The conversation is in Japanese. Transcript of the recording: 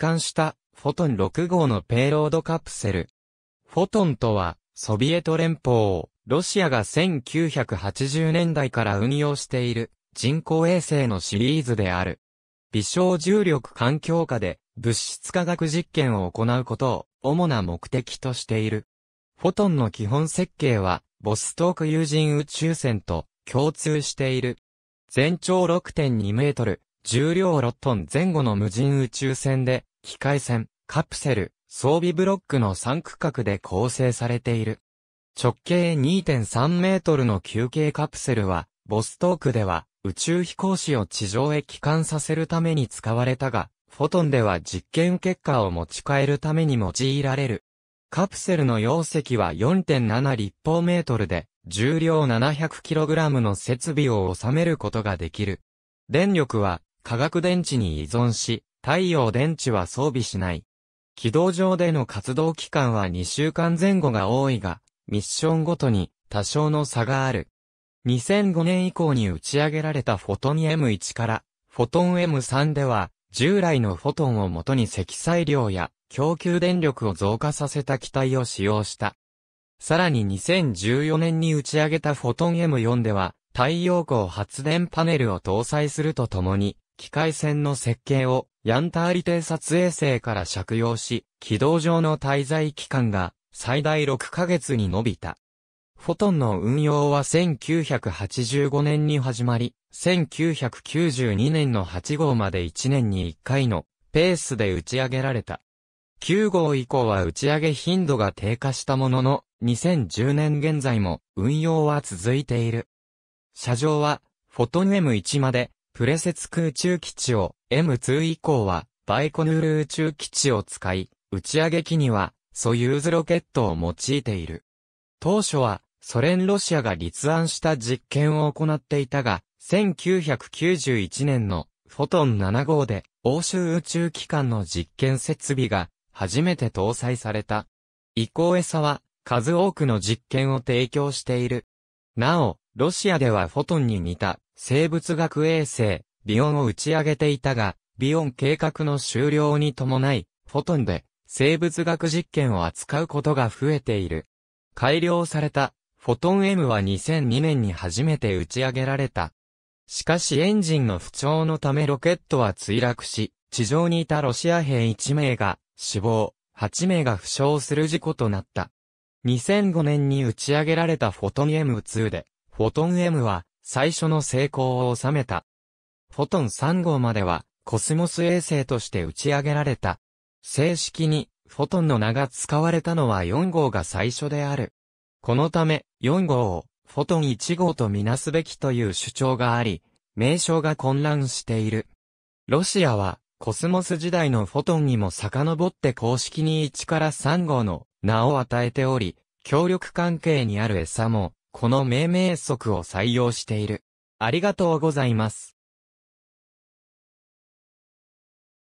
還したフォトン6号のペイロードカプセル。フォトンとは、ソビエト連邦、をロシアが1980年代から運用している人工衛星のシリーズである。微小重力環境下で物質化学実験を行うことを主な目的としている。フォトンの基本設計は、ボストーク有人宇宙船と共通している。全長6.2メートル、重量6トン前後の無人宇宙船で、機械船、カプセル、装備ブロックの3区画で構成されている。直径2.3メートルの球形カプセルは、ボストークでは宇宙飛行士を地上へ帰還させるために使われたが、フォトンでは実験結果を持ち帰るために用いられる。カプセルの容積は4.7立方メートルで、重量 700kg の設備を収めることができる。電力は化学電池に依存し、太陽電池は装備しない。軌道上での活動期間は2週間前後が多いが、ミッションごとに多少の差がある。2005年以降に打ち上げられたフォトン M1 からフォトン M3 では、従来のフォトンをもとに積載量や供給電力を増加させた機体を使用した。さらに2014年に打ち上げたフォトン M4 では、太陽光発電パネルを搭載するとともに、機械船の設計をヤンターリ偵察衛星から借用し、軌道上の滞在期間が最大6ヶ月に伸びた。フォトンの運用は1985年に始まり、1992年の8号まで1年に1回のペースで打ち上げられた。9号以降は打ち上げ頻度が低下したものの、2010年現在も運用は続いている。車上は、フォトン M1 までプレセツ空中基地を M2 以降はバイコヌール宇宙基地を使い、打ち上げ機にはソユーズロケットを用いている。当初はソ連ロシアが立案した実験を行っていたが、1991年のフォトン7号で欧州宇宙機関の実験設備が初めて搭載された。以降エサは数多くの実験を提供している。なお、ロシアではフォトンに似た生物学衛星、ビオンを打ち上げていたが、ビオン計画の終了に伴い、フォトンで生物学実験を扱うことが増えている。改良されたフォトン M は2002年に初めて打ち上げられた。しかしエンジンの不調のためロケットは墜落し、地上にいたロシア兵1名が死亡、8名が負傷する事故となった。2005年に打ち上げられたフォトン M2 で、フォトン M は最初の成功を収めた。フォトン3号まではコスモス衛星として打ち上げられた。正式にフォトンの名が使われたのは4号が最初である。このため4号をフォトン1号とみなすべきという主張があり、名称が混乱している。ロシアはコスモス時代のフォトンにも遡って公式に1から3号の名を与えており、協力関係にある餌も、この命名則を採用している。ありがとうございます。